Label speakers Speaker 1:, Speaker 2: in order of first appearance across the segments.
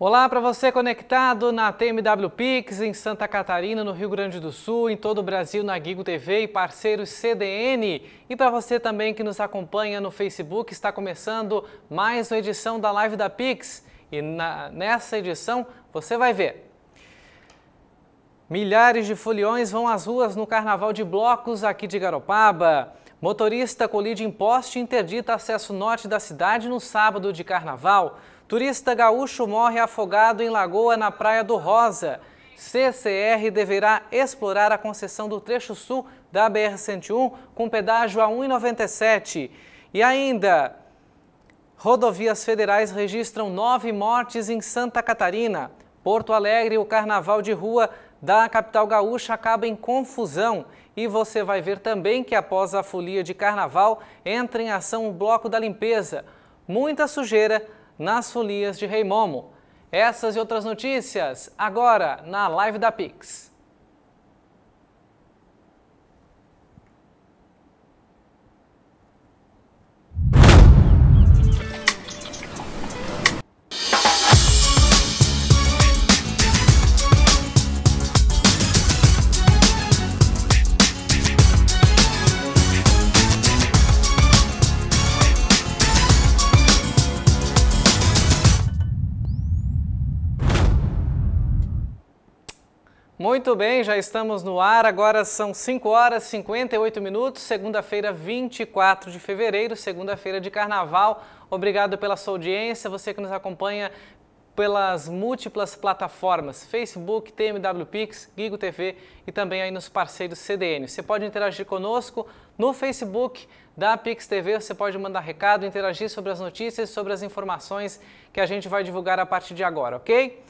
Speaker 1: Olá para você conectado na TMW Pix em Santa Catarina, no Rio Grande do Sul, em todo o Brasil na Guigo TV e parceiros CDN. E para você também que nos acompanha no Facebook, está começando mais uma edição da Live da Pix. E na, nessa edição você vai ver. Milhares de foliões vão às ruas no Carnaval de Blocos aqui de Garopaba. Motorista colide em poste e interdita acesso norte da cidade no sábado de Carnaval. Turista gaúcho morre afogado em lagoa na Praia do Rosa. CCR deverá explorar a concessão do trecho sul da BR-101 com pedágio a 1,97. E ainda, rodovias federais registram nove mortes em Santa Catarina. Porto Alegre, o carnaval de rua da capital gaúcha acaba em confusão. E você vai ver também que após a folia de carnaval entra em ação o bloco da limpeza. Muita sujeira nas folias de Rei Momo. Essas e outras notícias agora na Live da Pix. Muito bem, já estamos no ar. Agora são 5 horas e 58 minutos, segunda-feira, 24 de fevereiro, segunda-feira de carnaval. Obrigado pela sua audiência, você que nos acompanha pelas múltiplas plataformas Facebook, TMW Pix, Gigo TV e também aí nos parceiros CDN. Você pode interagir conosco no Facebook da Pix TV, você pode mandar recado, interagir sobre as notícias, sobre as informações que a gente vai divulgar a partir de agora, ok?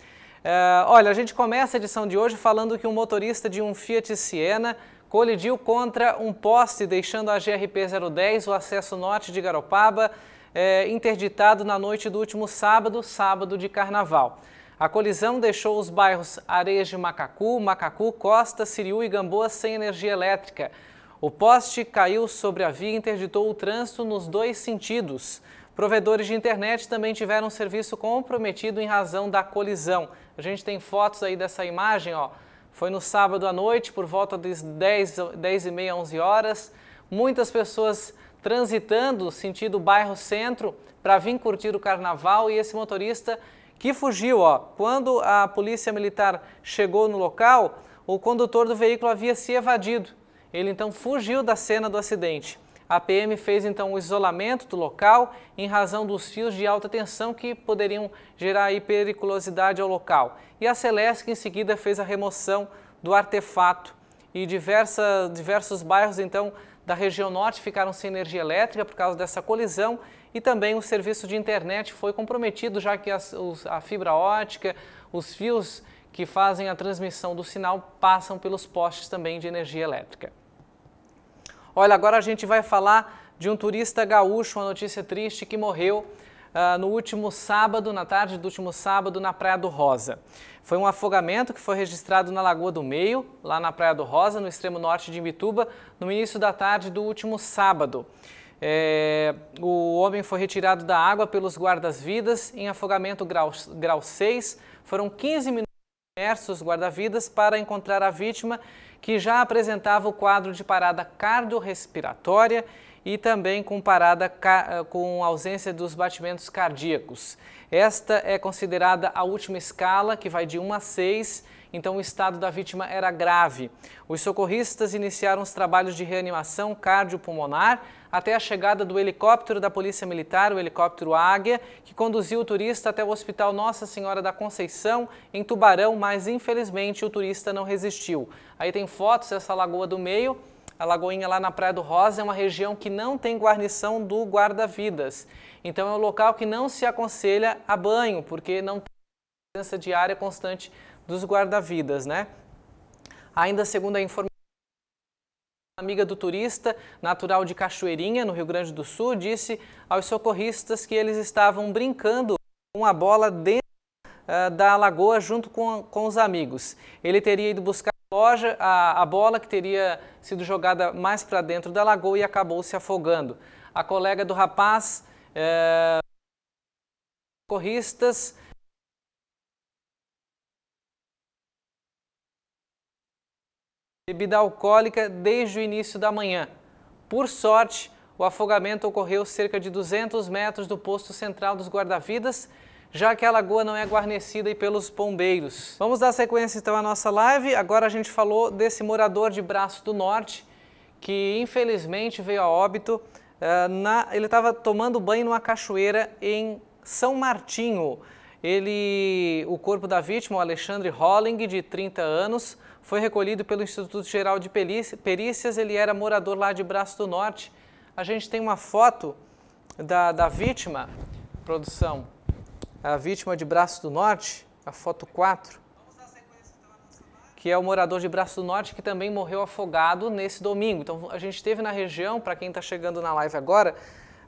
Speaker 1: É, olha, a gente começa a edição de hoje falando que um motorista de um Fiat Siena colidiu contra um poste, deixando a GRP-010, o acesso norte de Garopaba, é, interditado na noite do último sábado, sábado de carnaval. A colisão deixou os bairros Areia de Macacu, Macacu, Costa, Siriú e Gamboa sem energia elétrica. O poste caiu sobre a via e interditou o trânsito nos dois sentidos. Provedores de internet também tiveram serviço comprometido em razão da colisão. A gente tem fotos aí dessa imagem, ó. Foi no sábado à noite, por volta das 10, 10 e meia, 11 horas. Muitas pessoas transitando sentido bairro centro para vir curtir o carnaval e esse motorista que fugiu, ó. Quando a polícia militar chegou no local, o condutor do veículo havia se evadido. Ele então fugiu da cena do acidente. A PM fez então o isolamento do local em razão dos fios de alta tensão que poderiam gerar aí, periculosidade ao local. E a Celesc em seguida fez a remoção do artefato e diversa, diversos bairros então da região norte ficaram sem energia elétrica por causa dessa colisão e também o serviço de internet foi comprometido, já que a, a fibra ótica, os fios que fazem a transmissão do sinal passam pelos postes também de energia elétrica. Olha, agora a gente vai falar de um turista gaúcho, uma notícia triste que morreu uh, no último sábado, na tarde do último sábado, na Praia do Rosa. Foi um afogamento que foi registrado na Lagoa do Meio, lá na Praia do Rosa, no extremo norte de Imbituba, no início da tarde do último sábado. É, o homem foi retirado da água pelos guardas-vidas em afogamento grau, grau 6. Foram 15 minutos imersos guarda-vidas para encontrar a vítima que já apresentava o quadro de parada cardiorrespiratória e também com parada eh, com ausência dos batimentos cardíacos. Esta é considerada a última escala, que vai de 1 a 6, então o estado da vítima era grave. Os socorristas iniciaram os trabalhos de reanimação cardiopulmonar até a chegada do helicóptero da Polícia Militar, o helicóptero Águia, que conduziu o turista até o Hospital Nossa Senhora da Conceição, em Tubarão, mas infelizmente o turista não resistiu. Aí tem fotos dessa lagoa do meio. A Lagoinha lá na Praia do Rosa é uma região que não tem guarnição do guarda-vidas. Então é um local que não se aconselha a banho, porque não tem presença diária constante dos guarda-vidas, né? Ainda segundo a informação, Amiga do turista, natural de Cachoeirinha, no Rio Grande do Sul, disse aos socorristas que eles estavam brincando com a bola dentro uh, da lagoa junto com, com os amigos. Ele teria ido buscar a loja, a, a bola que teria sido jogada mais para dentro da lagoa e acabou se afogando. A colega do rapaz, uh, socorristas, bebida alcoólica desde o início da manhã. Por sorte, o afogamento ocorreu cerca de 200 metros do posto central dos guarda-vidas, já que a lagoa não é guarnecida pelos bombeiros. Vamos dar sequência então à nossa live. Agora a gente falou desse morador de Braço do Norte, que infelizmente veio a óbito. Uh, na... ele estava tomando banho numa cachoeira em São Martinho. Ele, o corpo da vítima, o Alexandre Holling, de 30 anos, foi recolhido pelo Instituto Geral de Perícias. Ele era morador lá de Braço do Norte. A gente tem uma foto da, da vítima, produção, a vítima de Braço do Norte, a foto 4, que é o morador de Braço do Norte que também morreu afogado nesse domingo. Então a gente teve na região, para quem está chegando na live agora,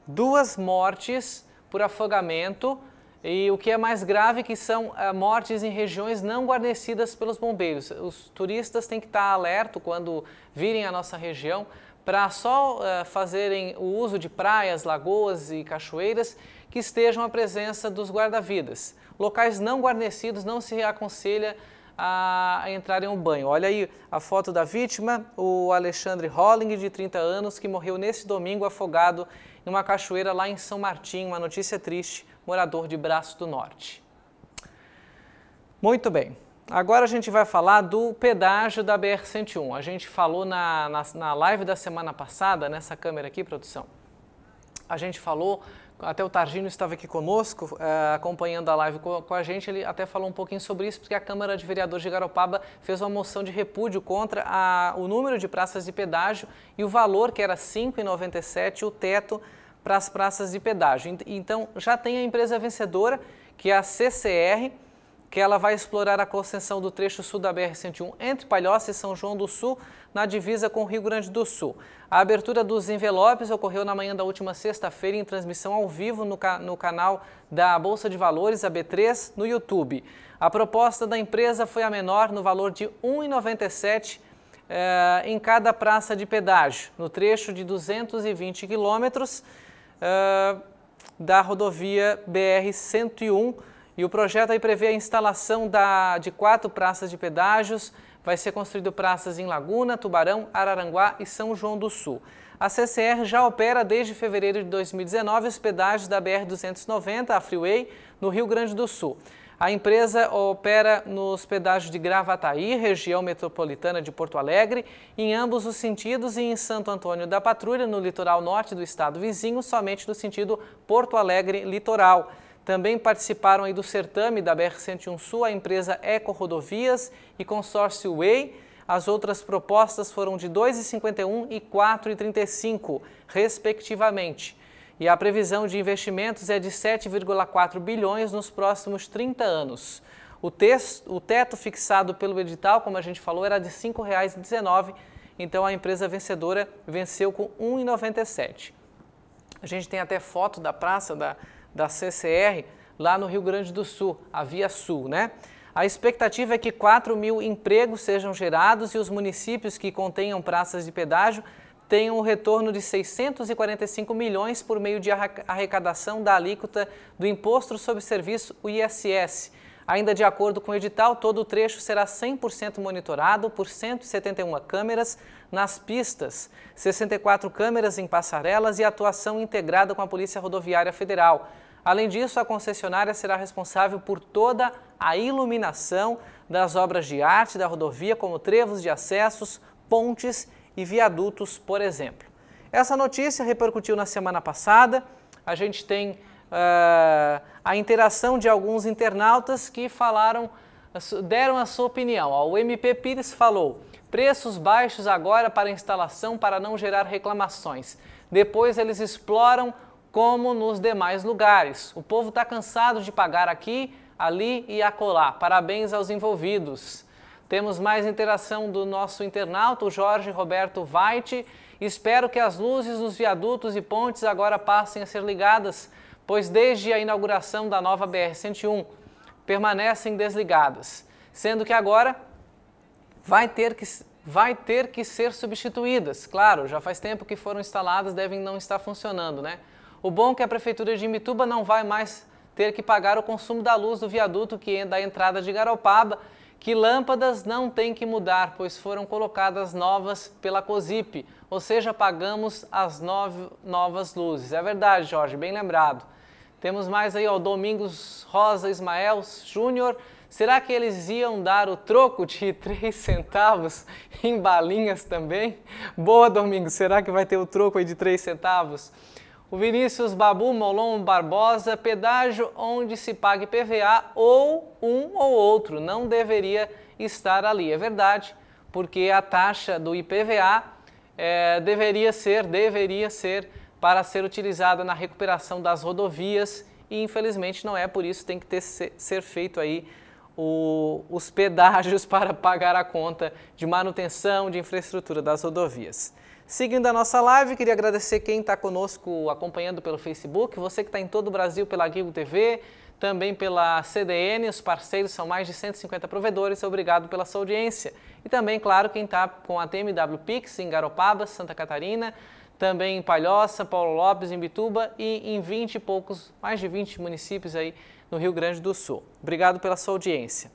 Speaker 1: duas mortes por afogamento e o que é mais grave é que são eh, mortes em regiões não guarnecidas pelos bombeiros. Os turistas têm que estar alerto quando virem à nossa região para só uh, fazerem o uso de praias, lagoas e cachoeiras que estejam a presença dos guarda-vidas. Locais não guarnecidos não se aconselha a, entrar em um banho. Olha aí a foto da vítima, o Alexandre Holling, de 30 anos, que morreu nesse domingo afogado em uma cachoeira lá em São Martinho. Uma notícia triste, morador de Braço do Norte. Muito bem. Agora a gente vai falar do pedágio da BR-101. A gente falou na, na, na live da semana passada, nessa câmera aqui, produção, a gente falou até o Targino estava aqui conosco, eh, acompanhando a live com a gente, ele até falou um pouquinho sobre isso, porque a Câmara de Vereadores de Garopaba fez uma moção de repúdio contra a, o número de praças de pedágio e o valor, que era R$ 5,97, o teto para as praças de pedágio. Então, já tem a empresa vencedora, que é a CCR, que ela vai explorar a concessão do trecho sul da BR-101 entre Palhoça e São João do Sul, na divisa com o Rio Grande do Sul. A abertura dos envelopes ocorreu na manhã da última sexta-feira em transmissão ao vivo no, ca no canal da Bolsa de Valores, a B3, no YouTube. A proposta da empresa foi a menor, no valor de R$ 1,97 eh, em cada praça de pedágio, no trecho de 220 quilômetros eh, da rodovia BR-101. E o projeto aí prevê a instalação da, de quatro praças de pedágios, Vai ser construído praças em Laguna, Tubarão, Araranguá e São João do Sul. A CCR já opera desde fevereiro de 2019 os pedágios da BR-290, a Freeway, no Rio Grande do Sul. A empresa opera nos pedágios de Gravataí, região metropolitana de Porto Alegre, em ambos os sentidos e em Santo Antônio da Patrulha, no litoral norte do estado vizinho, somente no sentido Porto Alegre-Litoral. Também participaram aí do certame da BR-101 Sul a empresa Eco Rodovias e consórcio Way. As outras propostas foram de 2,51 e 4,35, respectivamente. E a previsão de investimentos é de 7,4 bilhões nos próximos 30 anos. O, texto, o teto fixado pelo edital, como a gente falou, era de R$ 5,19, então a empresa vencedora venceu com R$ 1,97. A gente tem até foto da praça da da CCR lá no Rio Grande do Sul, a Via Sul, né? A expectativa é que 4 mil empregos sejam gerados e os municípios que contenham praças de pedágio tenham um retorno de 645 milhões por meio de arrecadação da alíquota do Imposto sobre Serviço, o ISS. Ainda de acordo com o edital, todo o trecho será 100% monitorado por 171 câmeras nas pistas, 64 câmeras em passarelas e atuação integrada com a Polícia Rodoviária Federal. Além disso, a concessionária será responsável por toda a iluminação das obras de arte da rodovia, como trevos de acessos, pontes e viadutos, por exemplo. Essa notícia repercutiu na semana passada. A gente tem uh, a interação de alguns internautas que falaram, deram a sua opinião. O MP Pires falou: preços baixos agora para instalação para não gerar reclamações. Depois eles exploram como nos demais lugares. O povo está cansado de pagar aqui, ali e acolá. Parabéns aos envolvidos. Temos mais interação do nosso internauta, o Jorge Roberto Vaite. Espero que as luzes nos viadutos e pontes agora passem a ser ligadas pois desde a inauguração da nova BR-101 permanecem desligadas, sendo que agora vai ter que, vai ter que ser substituídas. Claro, já faz tempo que foram instaladas, devem não estar funcionando, né? O bom é que a Prefeitura de Imituba não vai mais ter que pagar o consumo da luz do viaduto que é da entrada de Garopaba que lâmpadas não tem que mudar, pois foram colocadas novas pela COSIP, ou seja, pagamos as nove, novas luzes. É verdade, Jorge, bem lembrado. Temos mais aí, ó, Domingos Rosa Ismael Júnior. Será que eles iam dar o troco de 3 centavos em balinhas também? Boa, Domingos, será que vai ter o troco aí de 3 centavos? O Vinícius Babu Molon Barbosa, pedágio onde se pague PVA ou um ou outro, não deveria estar ali. É verdade, porque a taxa do IPVA é, deveria ser, deveria ser, para ser utilizada na recuperação das rodovias e infelizmente não é, por isso tem que ter, ser feito aí o, os pedágios para pagar a conta de manutenção de infraestrutura das rodovias. Seguindo a nossa live, queria agradecer quem está conosco acompanhando pelo Facebook, você que está em todo o Brasil pela Guigo TV, também pela CDN, os parceiros são mais de 150 provedores, obrigado pela sua audiência. E também, claro, quem está com a TMW Pix em Garopaba, Santa Catarina, também em Palhoça, Paulo Lopes, em Bituba e em 20 e poucos, mais de 20 municípios aí no Rio Grande do Sul. Obrigado pela sua audiência.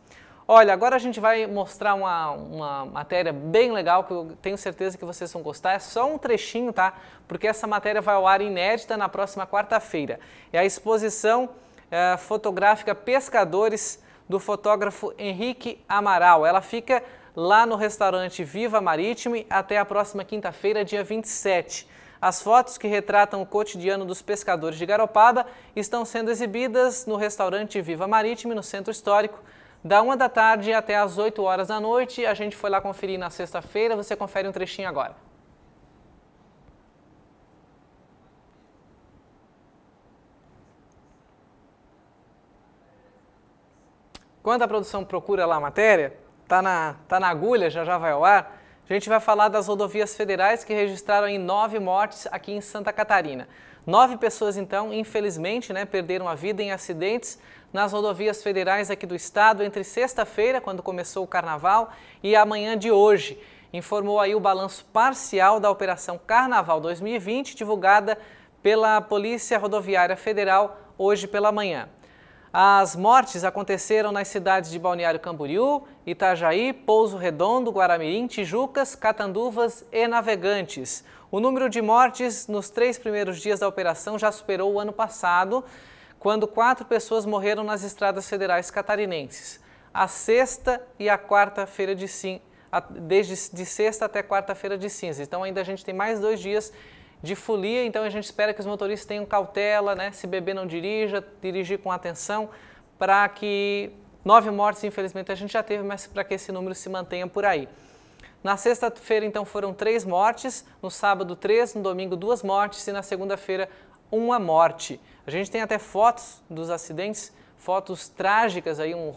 Speaker 1: Olha, agora a gente vai mostrar uma, uma matéria bem legal que eu tenho certeza que vocês vão gostar. É só um trechinho, tá? Porque essa matéria vai ao ar inédita na próxima quarta-feira. É a exposição é, fotográfica Pescadores do fotógrafo Henrique Amaral. Ela fica lá no restaurante Viva Marítimo até a próxima quinta-feira, dia 27. As fotos que retratam o cotidiano dos pescadores de Garopada estão sendo exibidas no restaurante Viva Marítimo, no Centro Histórico, da 1 da tarde até as 8 horas da noite, a gente foi lá conferir na sexta-feira, você confere um trechinho agora. Quando a produção procura lá a matéria, tá na, tá na agulha, já já vai ao ar, a gente vai falar das rodovias federais que registraram em nove mortes aqui em Santa Catarina. Nove pessoas, então, infelizmente, né, perderam a vida em acidentes nas rodovias federais aqui do estado entre sexta-feira, quando começou o carnaval, e amanhã de hoje. Informou aí o balanço parcial da Operação Carnaval 2020, divulgada pela Polícia Rodoviária Federal hoje pela manhã. As mortes aconteceram nas cidades de Balneário Camboriú, Itajaí, Pouso Redondo, Guaramirim, Tijucas, Catanduvas e Navegantes. O número de mortes nos três primeiros dias da operação já superou o ano passado, quando quatro pessoas morreram nas estradas federais catarinenses. A sexta e a quarta-feira de cinza, desde de sexta até quarta-feira de cinza. Então ainda a gente tem mais dois dias de folia, então a gente espera que os motoristas tenham cautela, né? Se beber não dirija, dirigir com atenção, para que nove mortes, infelizmente, a gente já teve, mas para que esse número se mantenha por aí. Na sexta-feira, então, foram três mortes, no sábado, três, no domingo, duas mortes e na segunda-feira, uma morte. A gente tem até fotos dos acidentes, fotos trágicas aí, um,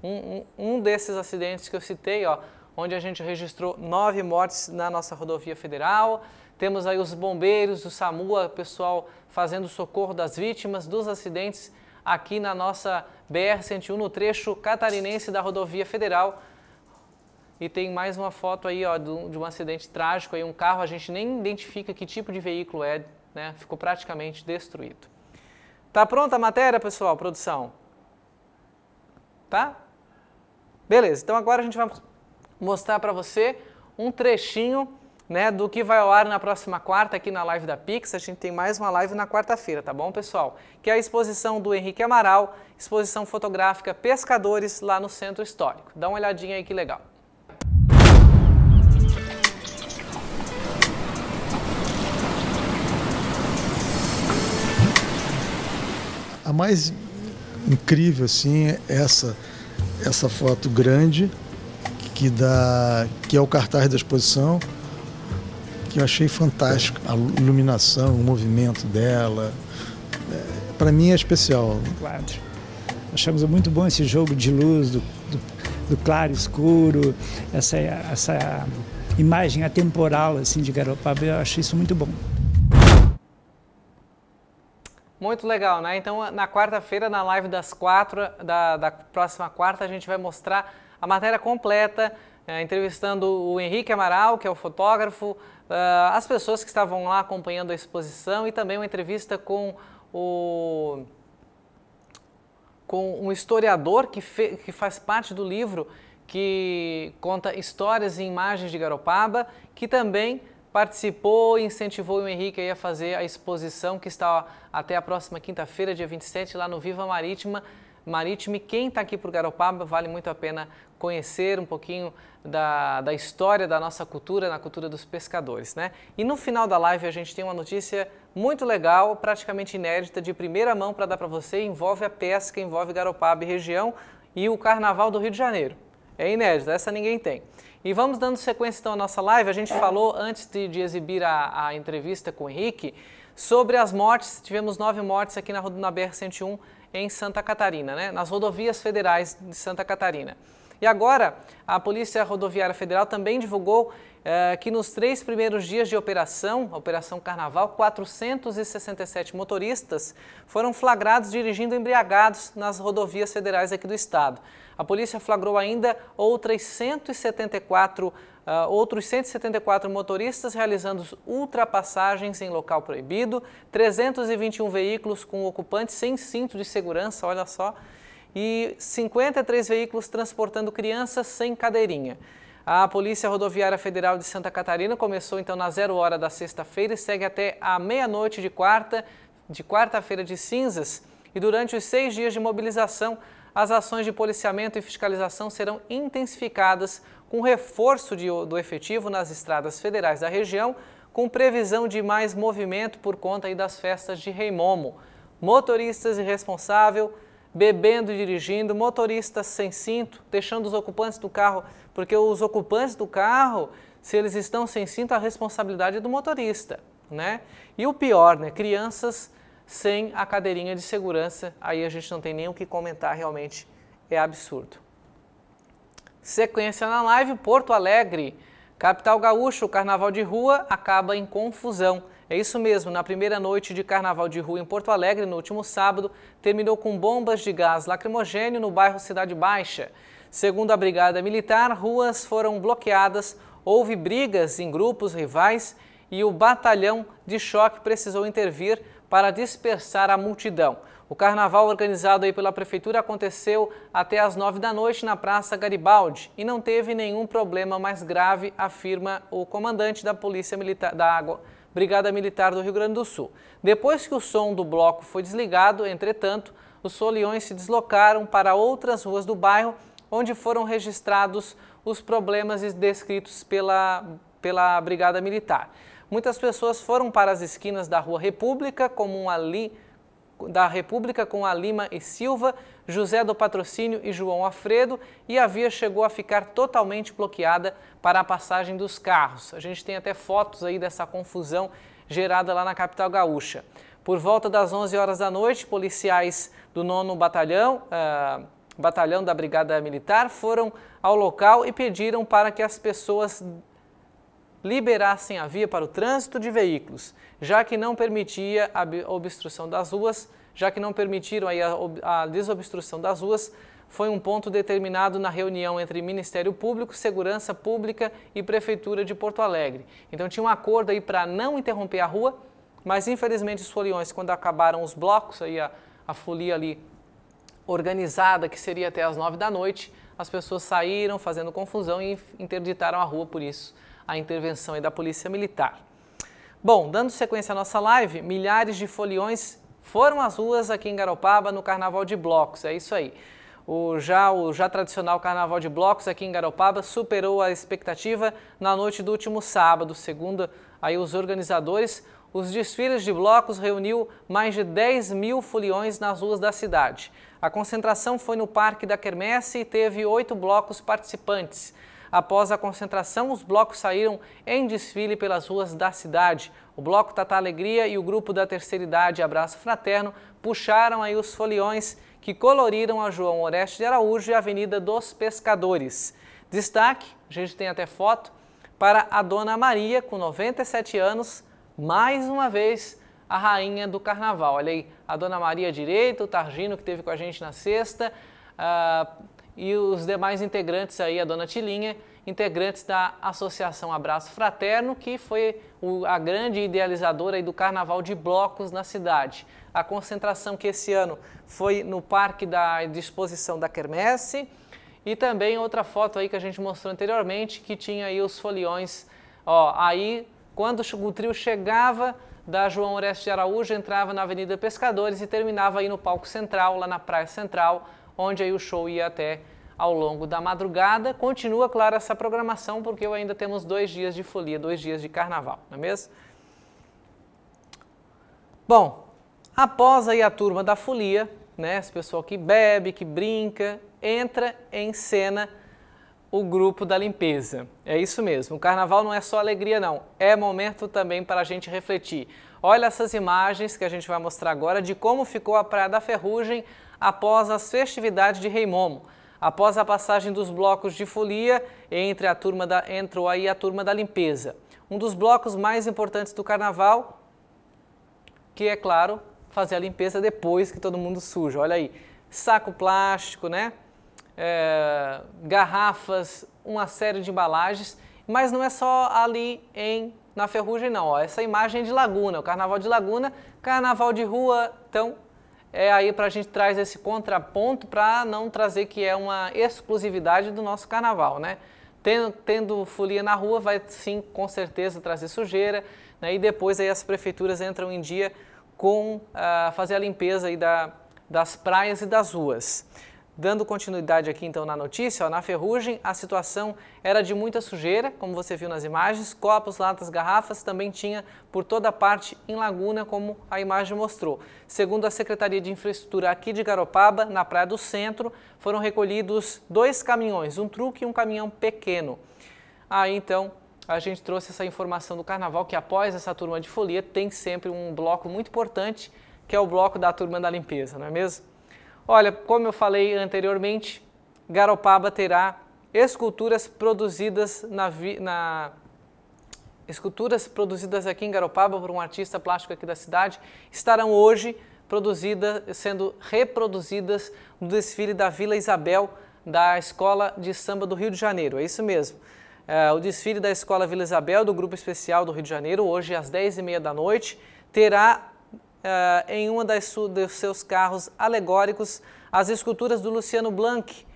Speaker 1: um, um desses acidentes que eu citei, ó, onde a gente registrou nove mortes na nossa rodovia federal. Temos aí os bombeiros, o SAMU, o pessoal fazendo socorro das vítimas dos acidentes aqui na nossa BR-101, no trecho catarinense da rodovia federal, e tem mais uma foto aí ó, do, de um acidente trágico, aí um carro, a gente nem identifica que tipo de veículo é, né? ficou praticamente destruído. Tá pronta a matéria, pessoal, produção? Tá? Beleza, então agora a gente vai mostrar para você um trechinho né, do que vai ao ar na próxima quarta aqui na live da Pix. A gente tem mais uma live na quarta-feira, tá bom, pessoal? Que é a exposição do Henrique Amaral, exposição fotográfica Pescadores lá no Centro Histórico. Dá uma olhadinha aí que legal. A mais incrível, assim, é essa, essa foto grande, que, dá, que é o cartaz da exposição, que eu achei fantástico. A iluminação, o movimento dela. É, Para mim é especial. Claro. Achamos muito bom esse jogo de luz, do, do, do claro escuro, essa, essa imagem atemporal assim, de Garopaba. Eu acho isso muito bom. Muito legal, né? Então, na quarta-feira, na live das quatro, da, da, próxima quarta, a gente vai mostrar a matéria completa, é, entrevistando o Henrique Amaral, que é o fotógrafo, uh, as pessoas que estavam lá acompanhando a exposição e também uma entrevista com o com um historiador que, fe, que faz parte do livro que conta histórias e imagens de Garopaba, que também participou e incentivou o Henrique a fazer a exposição que está até a próxima quinta-feira, dia 27, lá no Viva Marítima. Marítima, quem está aqui por Garopaba, vale muito a pena conhecer um pouquinho da, da história da nossa cultura, na cultura dos pescadores, né? E no final da live a gente tem uma notícia muito legal, praticamente inédita, de primeira mão para dar para você, envolve a pesca, envolve Garopaba e região e o Carnaval do Rio de Janeiro. É inédito, essa ninguém tem. E vamos dando sequência então à nossa live. A gente é. falou antes de, de exibir a, a, entrevista com o Henrique sobre as mortes. Tivemos nove mortes aqui na, na BR-101 em Santa Catarina, né? nas rodovias federais de Santa Catarina. E agora, a Polícia Rodoviária Federal também divulgou eh, que nos três primeiros dias de operação, Operação Carnaval, 467 motoristas foram flagrados dirigindo embriagados nas rodovias federais aqui do estado. A polícia flagrou ainda outras 174 Uh, eh, outros 174 motoristas realizando ultrapassagens em local proibido, 321 veículos com ocupantes sem cinto de segurança, olha só, e 53 veículos transportando crianças sem cadeirinha. A Polícia Rodoviária Federal de Santa Catarina começou então na zero hora da sexta-feira e segue até a meia-noite de quarta, de quarta-feira de cinzas. E durante os seis dias de mobilização, as ações de policiamento e fiscalização serão intensificadas com reforço de, do efetivo nas estradas federais da região, com previsão de mais movimento por conta das festas de Reimomo. Motoristas e responsável bebendo e dirigindo, motoristas sem cinto, deixando os ocupantes do carro, porque os ocupantes do carro, se eles estão sem cinto, a responsabilidade é do motorista, né? E o pior, né? Crianças sem a cadeirinha de segurança, aí a gente não tem nem o que comentar, realmente é absurdo. Sequência na live, Porto Alegre, capital gaúcho, o carnaval de rua acaba em confusão. É isso mesmo, na primeira noite de carnaval de rua em Porto Alegre, no último sábado, terminou com bombas de gás lacrimogênio no bairro Cidade Baixa. Segundo a Brigada Militar, ruas foram bloqueadas, houve brigas em grupos rivais e o batalhão de choque precisou intervir para dispersar a multidão. O carnaval organizado aí pela prefeitura aconteceu até às nove da noite na Praça Garibaldi e não teve nenhum problema mais grave, afirma o comandante da Polícia Militar da Água Brigada Militar do Rio Grande do Sul. Depois que o som do bloco foi desligado, entretanto, os foliões se deslocaram para outras ruas do bairro, onde foram registrados os problemas descritos pela, pela Brigada Militar. Muitas pessoas foram para as esquinas da Rua República, como um ali da República com a Lima e Silva, José do Patrocínio e João Alfredo, e a via chegou a ficar totalmente bloqueada para a passagem dos carros. A gente tem até fotos aí dessa confusão gerada lá na capital gaúcha. Por volta das 11 horas da noite, policiais do 9 Batalhão, uh, Batalhão da Brigada Militar, foram ao local e pediram para que as pessoas liberassem a via para o trânsito de veículos, já que não permitia a obstrução das ruas, já que não permitiram aí a, a desobstrução das ruas, foi um ponto determinado na reunião entre Ministério Público, Segurança Pública e Prefeitura de Porto Alegre. Então tinha um acordo aí para não interromper a rua, mas infelizmente os foliões, quando acabaram os blocos, aí a, a folia ali organizada, que seria até as nove da noite, as pessoas saíram fazendo confusão e interditaram a rua por isso a intervenção da Polícia Militar. Bom, dando sequência à nossa live, milhares de foliões foram às ruas aqui em Garopaba no Carnaval de Blocos, é isso aí. O já, o já tradicional Carnaval de Blocos aqui em Garopaba superou a expectativa na noite do último sábado. Segundo aí os organizadores, os desfiles de blocos reuniu mais de 10 mil foliões nas ruas da cidade. A concentração foi no Parque da Quermesse e teve oito blocos participantes. Após a concentração, os blocos saíram em desfile pelas ruas da cidade. O Bloco Tata Alegria e o grupo da terceira idade Abraço Fraterno puxaram aí os foliões que coloriram a João Oreste de Araújo e a Avenida dos Pescadores. Destaque, a gente tem até foto, para a Dona Maria, com 97 anos, mais uma vez a rainha do carnaval. Olha aí, a Dona Maria Direito, o Targino que teve com a gente na sexta, uh, e os demais integrantes aí, a dona Tilinha, integrantes da Associação Abraço Fraterno, que foi o, a grande idealizadora do carnaval de blocos na cidade. A concentração que esse ano foi no Parque da Disposição da Quermesse e também outra foto aí que a gente mostrou anteriormente, que tinha aí os foliões, ó, aí quando o trio chegava da João Oreste de Araújo, entrava na Avenida Pescadores e terminava aí no palco central, lá na Praia Central, onde aí o show ia até ao longo da madrugada. Continua, claro, essa programação, porque ainda temos dois dias de folia, dois dias de carnaval, não é mesmo? Bom, após aí a turma da folia, né, esse pessoal que bebe, que brinca, entra em cena o grupo da limpeza. É isso mesmo, o carnaval não é só alegria não, é momento também para a gente refletir. Olha essas imagens que a gente vai mostrar agora de como ficou a Praia da Ferrugem após as festividades de Rei Momo. Após a passagem dos blocos de folia, entre a turma da, entrou aí a turma da limpeza. Um dos blocos mais importantes do carnaval, que é claro, fazer a limpeza depois que todo mundo suja. Olha aí, saco plástico, né? É, garrafas, uma série de embalagens, mas não é só ali em na ferrugem não, ó, essa imagem é de Laguna, o Carnaval de Laguna, Carnaval de rua, então é aí para a gente traz esse contraponto para não trazer que é uma exclusividade do nosso carnaval, né? Tendo, tendo folia na rua vai sim, com certeza, trazer sujeira, né? E depois aí as prefeituras entram em dia com ah, fazer a limpeza aí da, das praias e das ruas. Dando continuidade aqui então na notícia, ó, na ferrugem a situação era de muita sujeira, como você viu nas imagens, copos, latas, garrafas, também tinha por toda parte em Laguna, como a imagem mostrou. Segundo a Secretaria de Infraestrutura aqui de Garopaba, na Praia do Centro, foram recolhidos dois caminhões, um truque e um caminhão pequeno. Aí então a gente trouxe essa informação do carnaval que após essa turma de folia tem sempre um bloco muito importante, que é o bloco da turma da limpeza, não é mesmo? Olha, como eu falei anteriormente, Garopaba terá esculturas produzidas na, na esculturas produzidas aqui em Garopaba por um artista plástico aqui da cidade estarão hoje produzidas, sendo reproduzidas no desfile da Vila Isabel da Escola de Samba do Rio de Janeiro. É isso mesmo. É, o desfile da Escola Vila Isabel do Grupo Especial do Rio de Janeiro, hoje às 10h30 da noite, terá uh, em uma das dos seus carros alegóricos as esculturas do Luciano Blanc.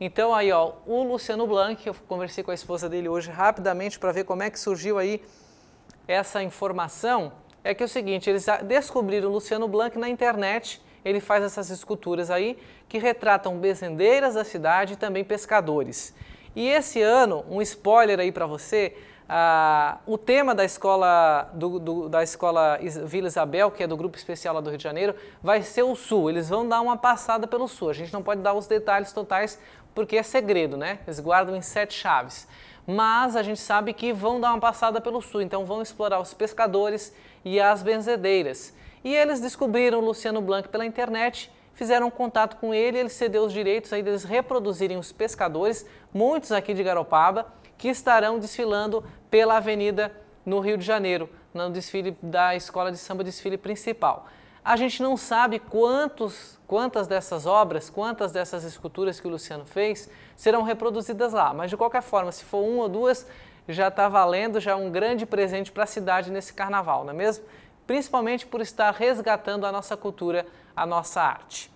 Speaker 1: Então aí, ó, o Luciano Blanc, eu conversei com a esposa dele hoje rapidamente para ver como é que surgiu aí essa informação, é que é o seguinte, eles descobriram o Luciano Blanc na internet, ele faz essas esculturas aí que retratam bezendeiras da cidade e também pescadores. E esse ano, um spoiler aí para você, ah, o tema da escola, do, do, da escola Vila Isabel, que é do Grupo Especial lá do Rio de Janeiro, vai ser o Sul. Eles vão dar uma passada pelo Sul. A gente não pode dar os detalhes totais porque é segredo, né? Eles guardam em sete chaves. Mas a gente sabe que vão dar uma passada pelo Sul, então vão explorar os pescadores e as benzedeiras. E eles descobriram Luciano Blanco pela internet fizeram contato com ele, ele cedeu os direitos aí deles reproduzirem os pescadores, muitos aqui de Garopaba, que estarão desfilando pela avenida no Rio de Janeiro, no desfile da Escola de Samba Desfile Principal. A gente não sabe quantos, quantas dessas obras, quantas dessas esculturas que o Luciano fez serão reproduzidas lá, mas de qualquer forma, se for uma ou duas, já está valendo, já é um grande presente para a cidade nesse carnaval, não é mesmo? Principalmente por estar resgatando a nossa cultura, a nossa arte.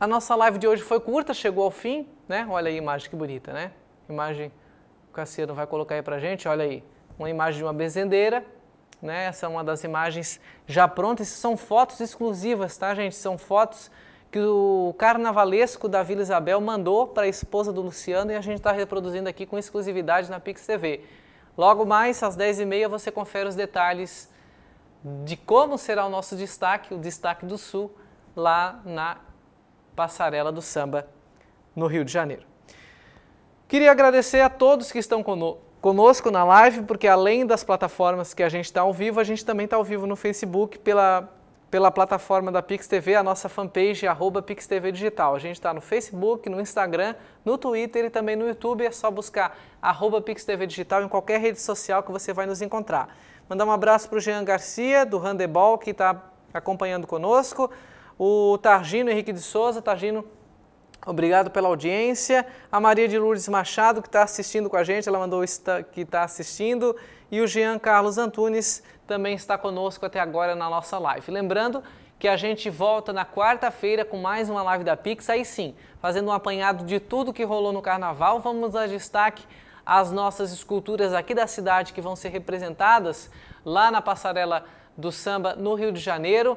Speaker 1: A nossa live de hoje foi curta, chegou ao fim, né? Olha aí a imagem que bonita, né? imagem que o Cassiano vai colocar aí para gente, olha aí, uma imagem de uma benzendeira, né? Essa é uma das imagens já prontas, são fotos exclusivas, tá gente? São fotos que o carnavalesco da Vila Isabel mandou para a esposa do Luciano e a gente está reproduzindo aqui com exclusividade na Pix TV. Logo mais, às 10h30, você confere os detalhes de como será o nosso destaque, o destaque do Sul, lá na Passarela do Samba, no Rio de Janeiro. Queria agradecer a todos que estão conosco na live, porque além das plataformas que a gente está ao vivo, a gente também está ao vivo no Facebook pela, pela plataforma da Pix TV, a nossa fanpage arroba Pix TV Digital. A gente está no Facebook, no Instagram, no Twitter e também no YouTube. É só buscar arroba Pix TV Digital em qualquer rede social que você vai nos encontrar. Mandar um abraço para o Jean Garcia, do Handebol, que está acompanhando conosco. O Targino Henrique de Souza, Targino Obrigado pela audiência. A Maria de Lourdes Machado, que está assistindo com a gente, ela mandou que está assistindo. E o Jean Carlos Antunes também está conosco até agora na nossa live. Lembrando que a gente volta na quarta-feira com mais uma live da Pix. Aí sim, fazendo um apanhado de tudo que rolou no carnaval, vamos dar destaque às nossas esculturas aqui da cidade que vão ser representadas lá na passarela do samba no Rio de Janeiro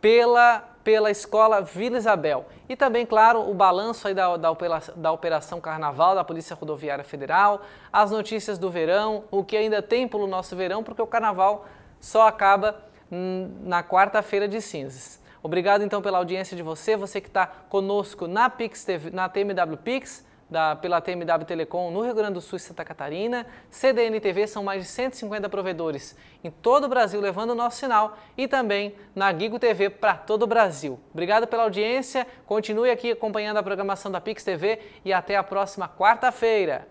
Speaker 1: pela pela Escola Vila Isabel. E também, claro, o balanço aí da, da, operação, da Operação Carnaval da Polícia Rodoviária Federal, as notícias do verão, o que ainda tem pelo nosso verão, porque o Carnaval só acaba hum, na quarta-feira de cinzas. Obrigado então pela audiência de você, você que está conosco na, Pix TV, na TMW Pix, da, pela TMW Telecom no Rio Grande do Sul e Santa Catarina. CDN TV são mais de 150 provedores em todo o Brasil levando o nosso sinal e também na Gigo TV para todo o Brasil. Obrigado pela audiência, continue aqui acompanhando a programação da Pix TV e até a próxima quarta-feira.